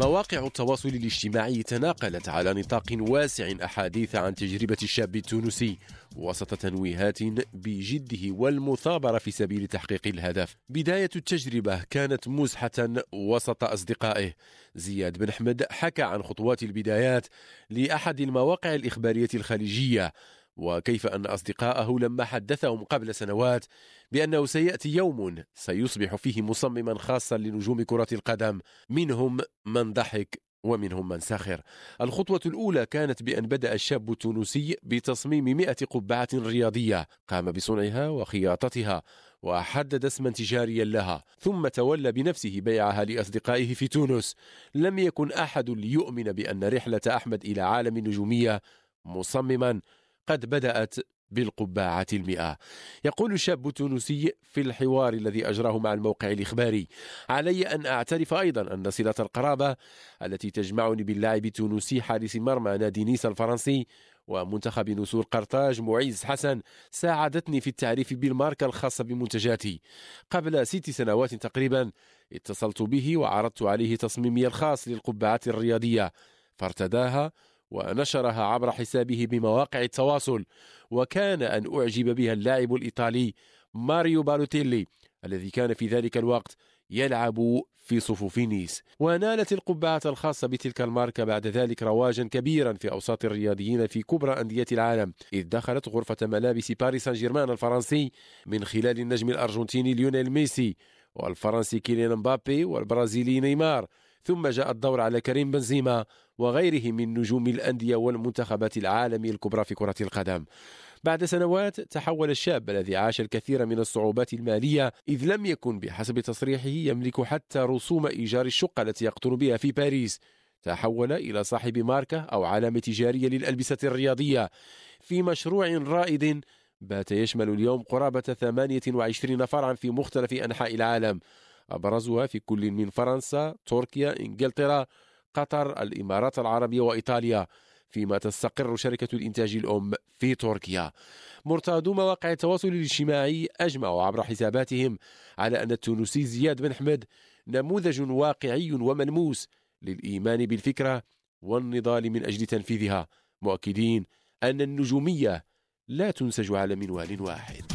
مواقع التواصل الاجتماعي تناقلت على نطاق واسع أحاديث عن تجربة الشاب التونسي وسط تنويهات بجده والمثابرة في سبيل تحقيق الهدف بداية التجربة كانت مزحة وسط أصدقائه زياد بن أحمد حكى عن خطوات البدايات لأحد المواقع الإخبارية الخليجية وكيف أن أصدقاءه لما حدثهم قبل سنوات بأنه سيأتي يوم سيصبح فيه مصمما خاصا لنجوم كرة القدم منهم من ضحك ومنهم من سخر الخطوة الأولى كانت بأن بدأ الشاب التونسي بتصميم مئة قبعة رياضية قام بصنعها وخياطتها وحدد اسما تجاريا لها ثم تولى بنفسه بيعها لأصدقائه في تونس لم يكن أحد ليؤمن بأن رحلة أحمد إلى عالم النجومية مصمما قد بدأت بالقبعة المئة يقول الشاب التونسي في الحوار الذي أجراه مع الموقع الإخباري علي أن أعترف أيضا أن صلة القرابة التي تجمعني باللاعب التونسي حارس مرمى نادي نيس الفرنسي ومنتخب نسور قرطاج معيز حسن ساعدتني في التعريف بالماركة الخاصة بمنتجاتي قبل ست سنوات تقريبا اتصلت به وعرضت عليه تصميمي الخاص للقبعات الرياضية فارتداها ونشرها عبر حسابه بمواقع التواصل وكان أن أعجب بها اللاعب الإيطالي ماريو بالوتيلي الذي كان في ذلك الوقت يلعب في صفوف نيس ونالت القبعة الخاصة بتلك الماركة بعد ذلك رواجا كبيرا في أوساط الرياضيين في كبرى أندية العالم إذ دخلت غرفة ملابس باريس سان جيرمان الفرنسي من خلال النجم الأرجنتيني ليونيل ميسي والفرنسي كيليان مبابي والبرازيلي نيمار ثم جاء الدور على كريم بنزيما وغيره من نجوم الأندية والمنتخبات العالمية الكبرى في كرة القدم بعد سنوات تحول الشاب الذي عاش الكثير من الصعوبات المالية إذ لم يكن بحسب تصريحه يملك حتى رسوم إيجار الشقة التي يقطن بها في باريس تحول إلى صاحب ماركة أو علامة تجارية للألبسة الرياضية في مشروع رائد بات يشمل اليوم قرابة 28 فرعا في مختلف أنحاء العالم أبرزها في كل من فرنسا، تركيا، إنجلترا، قطر، الإمارات العربية وإيطاليا فيما تستقر شركة الإنتاج الأم في تركيا مرتادو مواقع التواصل الاجتماعي أجمعوا عبر حساباتهم على أن التونسي زياد بن حمد نموذج واقعي وملموس للإيمان بالفكرة والنضال من أجل تنفيذها مؤكدين أن النجومية لا تنسج على منوال واحد